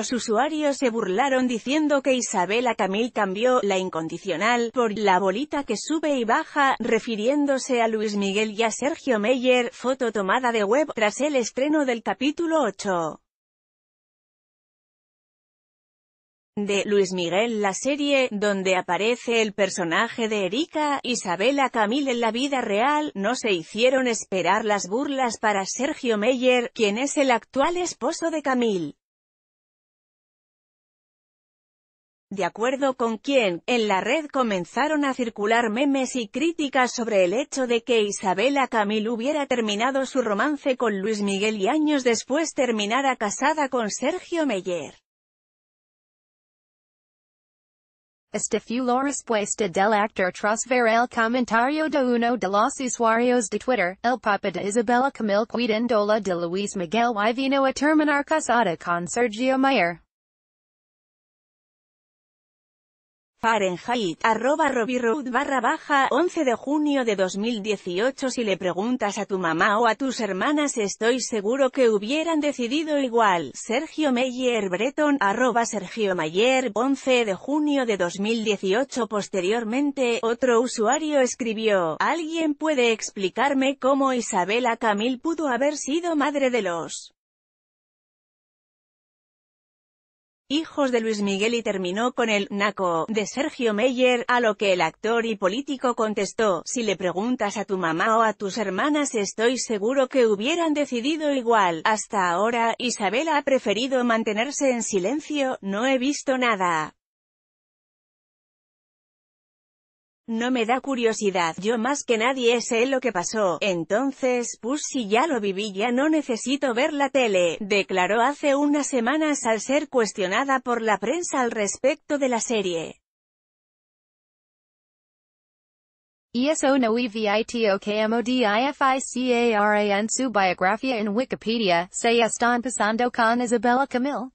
los usuarios se burlaron diciendo que Isabela Camil cambió la incondicional por la bolita que sube y baja, refiriéndose a Luis Miguel y a Sergio Meyer, foto tomada de web tras el estreno del capítulo 8. de Luis Miguel la serie, donde aparece el personaje de Erika, Isabela Camil en la vida real, no se hicieron esperar las burlas para Sergio Meyer, quien es el actual esposo de Camil. de acuerdo con quien, en la red comenzaron a circular memes y críticas sobre el hecho de que Isabela Camil hubiera terminado su romance con Luis Miguel y años después terminara casada con Sergio Meyer. Este fue la respuesta del actor tras ver el comentario de uno de los usuarios de Twitter, el papa de Isabela Camil cuidándola de Luis Miguel y vino a terminar casada con Sergio Meyer. Fahrenheit, arroba barra baja, 11 de junio de 2018 Si le preguntas a tu mamá o a tus hermanas estoy seguro que hubieran decidido igual. Sergio Meyer Breton, arroba Sergio Mayer, 11 de junio de 2018 Posteriormente, otro usuario escribió, ¿Alguien puede explicarme cómo Isabela Camil pudo haber sido madre de los hijos de Luis Miguel y terminó con el «naco» de Sergio Meyer, a lo que el actor y político contestó, si le preguntas a tu mamá o a tus hermanas estoy seguro que hubieran decidido igual, hasta ahora, Isabel ha preferido mantenerse en silencio, no he visto nada. No me da curiosidad, yo más que nadie sé lo que pasó, entonces, pues si ya lo viví ya no necesito ver la tele, declaró hace unas semanas al ser cuestionada por la prensa al respecto de la serie. ESO su biografía en Wikipedia, se están pasando con Isabella Camil.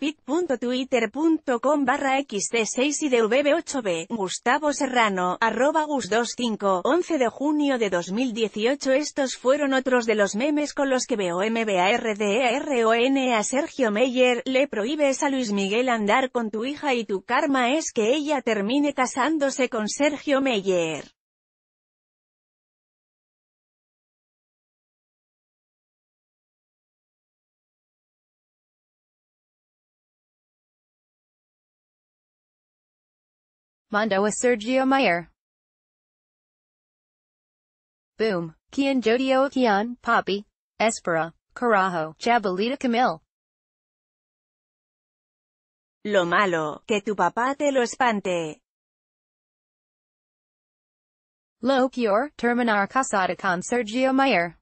pit.twitter.com barra xc 6 y de 8 b Gustavo Serrano, arroba gus25, 11 de junio de 2018 Estos fueron otros de los memes con los que veo e, n e. a Sergio Meyer, le prohíbes a Luis Miguel andar con tu hija y tu karma es que ella termine casándose con Sergio Meyer. Mondo a Sergio Mayer. Boom. Kian Jodio Kian, Poppy, Espera, Carajo, Chabalita Camille. Lo malo, que tu papá te lo espante. Lo peor, terminar casada con Sergio Mayer.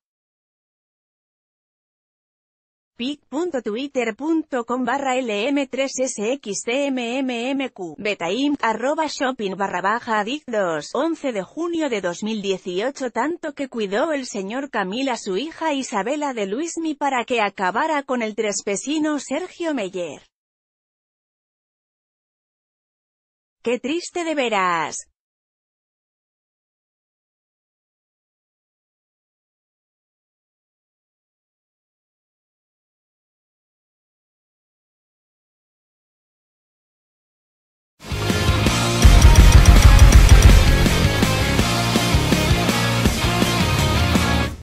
pic.twitter.com barra lm 3 sxcmmmq betaimshopping arroba shopping barra baja adictos 11 de junio de 2018 tanto que cuidó el señor Camila su hija Isabela de Luismi para que acabara con el trespesino Sergio Meyer. Qué triste de veras.